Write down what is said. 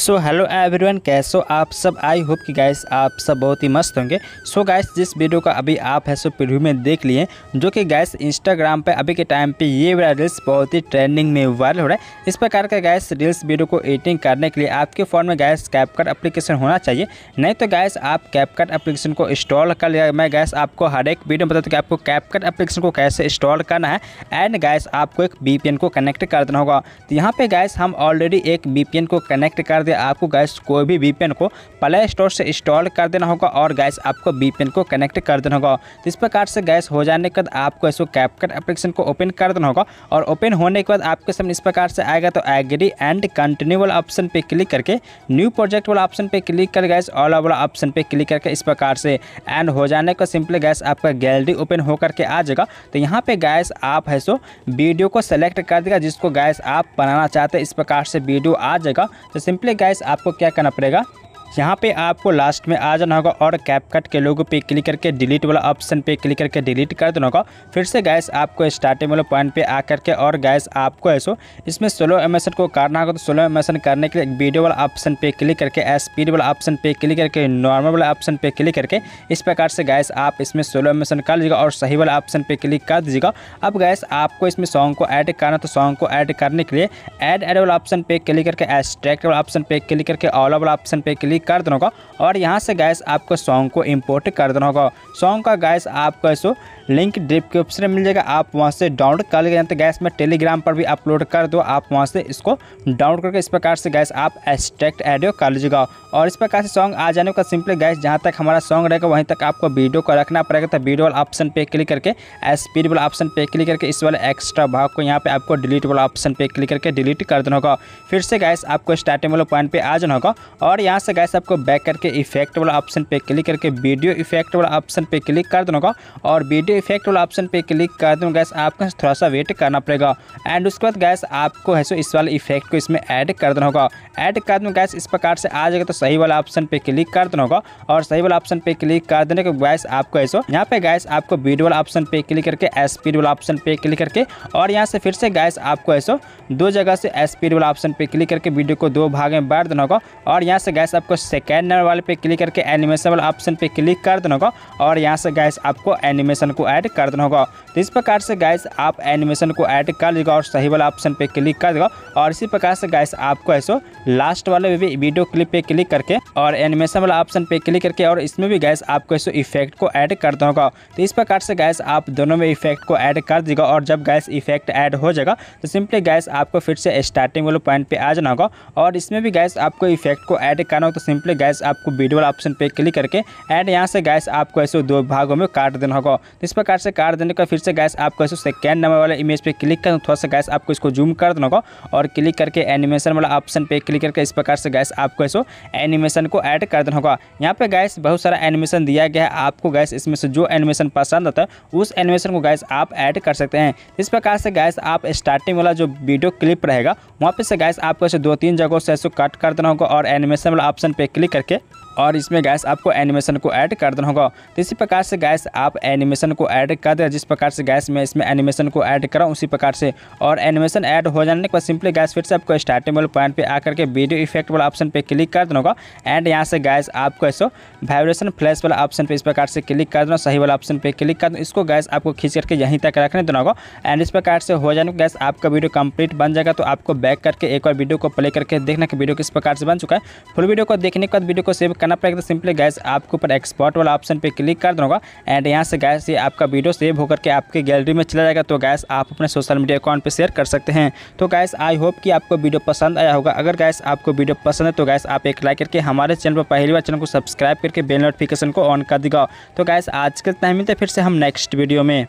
so hello everyone कैसे हो आप सब आई होप कि गाइस आप सब बहुत ही मस्त होंगे सो so, गाइस जिस वीडियो का अभी आप है सो प्रिव्यू में देख लिए जो कि गाइस इंस्टाग्राम पे अभी के टाइम पे ये वाला रील्स बहुत ही ट्रेंडिंग में वायरल हो रहा है इस प्रकार का गाइस रील्स वीडियो को एडिटिंग करने के लिए आपके फ़ोन में गैस कैपकट अप्लीकेशन होना चाहिए नहीं तो गैस आप कैपकट अप्लीकेशन को इंस्टॉल कर लिया मैं गैस आपको हर एक वीडियो में बताता कि आपको कैपकट अप्लीकेशन को कैसे इंस्टॉल करना है एंड गैस आपको एक बी को कनेक्ट कर देना होगा तो यहाँ पर गैस हम ऑलरेडी एक बी को कनेक्ट कर सकते हैं आपको गैस कोई भी वी को प्ले स्टोर से इंस्टॉल कर देना होगा और गैस आपको वी को कनेक्ट कर देना होगा इस प्रकार से गैस हो जाने के बाद आपको इसको कैपकट एप्लीकेशन को ओपन कर देना होगा और ओपन होने के बाद आपके सामने इस प्रकार से आएगा तो एग्री एंड कंटिन्यू वाला ऑप्शन पर क्लिक करके न्यू प्रोजेक्ट वाला ऑप्शन पर क्लिक कर गैस ऑल वाला ऑप्शन पर क्लिक करके इस प्रकार से एंड हो जाने का सिंपली गैस आपका गैलरी ओपन होकर के आ जाएगा तो यहाँ पे गैस आप है सो वीडियो को सेलेक्ट कर देगा जिसको गैस आप बनाना चाहते हैं इस प्रकार से वीडियो आ जाएगा तो सिंपली गाइस आपको क्या करना पड़ेगा यहाँ पे आपको लास्ट में आ जाना होगा और कैपकट के लोगों पे क्लिक करके डिलीट वाला ऑप्शन पे क्लिक करके डिलीट कर देना होगा फिर से गैस आपको स्टार्टिंग वाले पॉइंट पे आ करके और गैस आपको ऐसो इसमें सोलो एमेशन को करना होगा तो सोलो एमेशन करने के लिए वीडियो वाला ऑप्शन पे क्लिक करके स्पीड वाला ऑप्शन पे क्लिक करके नॉर्मल वाला ऑप्शन पे क्लिक करके इस प्रकार से गैस आप इसमें सोलो एमेशन कर लीजिएगा और सही वाला ऑप्शन पे क्लिक कर दीजिएगा अब गैस आपको इसमें सॉन्ग को ऐड करना तो सॉन्ग को ऐड करने के लिए ऐड एड वाला ऑप्शन पे क्लिक करके एस्ट्रैक्ट वाला ऑप्शन पे क्लिक करके ऑल वाला ऑप्शन पे क्लिक क्लिक कर देना होगा और यहाँ से गैस आपको सॉन्ग को इम्पोर्ट कर देना होगा सॉन्ग का गैस आपको ऐसे लिंक डिस्क्रिप्शन में मिल जाएगा आप वहाँ से डाउनलोड कर लेंगे तो गैस में टेलीग्राम पर भी अपलोड कर दो आप वहाँ से इसको डाउनलोड करके इस प्रकार से गैस आप एक्सट्रैक्ट ऑडियो कर लीजिएगा और इस प्रकार से सॉन्ग आ जाने का सिंपली गैस जहाँ तक हमारा सॉन्ग रहेगा वहीं तक आपको वीडियो को रखना पड़ेगा तो वीडियो वाला ऑप्शन पे क्लिक करके स्पीड वाला ऑप्शन पे क्लिक करके इस वाले एक्स्ट्रा भाग को यहाँ पे आपको डिलीट वाला ऑप्शन पे क्लिक करके डिलीट कर देना होगा फिर से गैस आपको स्टार्टिंग वाले पॉइंट पे आ जाना होगा और यहाँ से गैस गाइस आपको बैक करके इफेक्ट वाला ऑप्शन पे क्लिक करके वीडियो इफेक्ट वाला ऑप्शन पे क्लिक कर देना होगा और वीडियो इफेक्ट वाला ऑप्शन पे क्लिक कर दूँगा गैस आपको थोड़ा सा वेट करना पड़ेगा एंड उसके बाद गैस आपको है सो इस वाले इफेक्ट को इसमें ऐड कर देना होगा ऐड कर दूँ गैस इस प्रकार से आ जाएगा तो सही वाला ऑप्शन पे क्लिक कर देना होगा और सही वाला ऑप्शन पे क्लिक कर देने के गैस आपको है सो यहाँ पे गैस आपको वीडियो वाला ऑप्शन पे क्लिक करके स्पीड वाला ऑप्शन पे क्लिक करके और यहाँ से फिर से गैस आपको है सो दो जगह से स्पीड वाला ऑप्शन पे क्लिक करके वीडियो को दो भाग में बांट देना होगा और यहाँ से गैस आपको सेकेंड नंबर वाले पे क्लिक करके एनिमेशन वाला ऑप्शन पे क्लिक कर देना होगा और यहाँ से गैस आपको एनिमेशन को ऐड कर देना होगा तो इस प्रकार से गैस आप एनिमेशन को ऐड कर लेगा और सही वाला ऑप्शन पे क्लिक कर देगा और इसी प्रकार से गैस आपको ऐसे लास्ट वाले भी वीडियो क्लिप पे क्लिक करके और एनिमेशन वाला ऑप्शन पे क्लिक करके और इसमें भी गैस आपको ऐसे इफेक्ट को ऐड कर देना होगा तो इस प्रकार से गैस आप दोनों में इफेक्ट को ऐड कर देगा और जब गैस इफेक्ट ऐड हो जाएगा तो सिंपली गैस आपको फिर से स्टार्टिंग वाले पॉइंट पर आ जाना होगा और इसमें भी गैस आपको इफेक्ट को ऐड करना होगा तो सिंपली गैस आपको वीडियो ऑप्शन पर क्लिक करके एंड यहाँ से गैस आपको ऐसे दो भागों में काट देना होगा तो इस प्रकार से काट देने का फिर से गैस आपको ऐसे सेकेंड नंबर वाले इमेज पर क्लिक करना थोड़ा सा गैस आपको इसको जूम कर देना होगा और क्लिक करके एनिमेशन वाला ऑप्शन पर क्लिक करके इस प्रकार से गैस आपको ऐसे एनिमेशन को ऐड कर देना होगा यहाँ पे गैस बहुत सारा एनिमेशन दिया गया है आपको गैस इसमें से जो एनिमेशन पसंद आता है उस एनिमेशन को गैस आप ऐड कर सकते हैं इस प्रकार से गैस आप स्टार्टिंग वाला जो वीडियो क्लिप रहेगा वहाँ पर से गैस आपको ऐसे दो तीन जगहों से ऐसे कट कर देना होगा और एनिमेशन वाला ऑप्शन पे क्लिक करके और इसमें गैस आपको एनिमेशन को ऐड कर देना होगा तो इसी प्रकार से गैस आप एनिमेशन को ऐड कर दे जिस प्रकार से गैस मैं इसमें एनिमेशन को ऐड करा उसी प्रकार से और एनिमेशन ऐड हो जाने के बाद सिंपली गैस फिर से आपको स्टार्टिंग वाले पॉइंट पे आकर के वीडियो इफेक्ट वाला ऑप्शन पे क्लिक कर देना होगा एंड यहाँ से गैस आपको ऐसा वाइब्रेशन फ्लैश वाला ऑप्शन पर इस प्रकार से क्लिक कर देना सही वाला ऑप्शन पर क्लिक कर देना इसको गैस आपको खींच करके यहीं तक रखने देना होगा एंड इस प्रकार से हो जाने गैस आपका वीडियो कंप्लीट बन जाएगा तो आपको बैक करके एक बार वीडियो को प्ले करके देखना कि वीडियो किस प्रकार से बन चुका है फुल वीडियो को देखने के बाद वीडियो को सेव करना पड़ेगा तो सिंपली गैस आपके ऊपर एक्सपोर्ट वाला ऑप्शन पर क्लिक कर दूँगा एंड यहाँ से गैस ये आपका वीडियो सेव होकर के आपके गैलरी में चला जाएगा तो गैस आप अपने सोशल मीडिया अकाउंट पर शेयर कर सकते हैं तो गैस आई होप कि आपको वीडियो पसंद आया होगा अगर गैस आपको वीडियो पसंद है तो गैस आप एक लाइक करके हमारे चैनल पर पहली बार चैनल को सब्सक्राइब करके बेल नोटिफिकेशन को ऑन कर देगा तो गैस आज के टाइम मिलते फिर से हम नेक्स्ट वीडियो में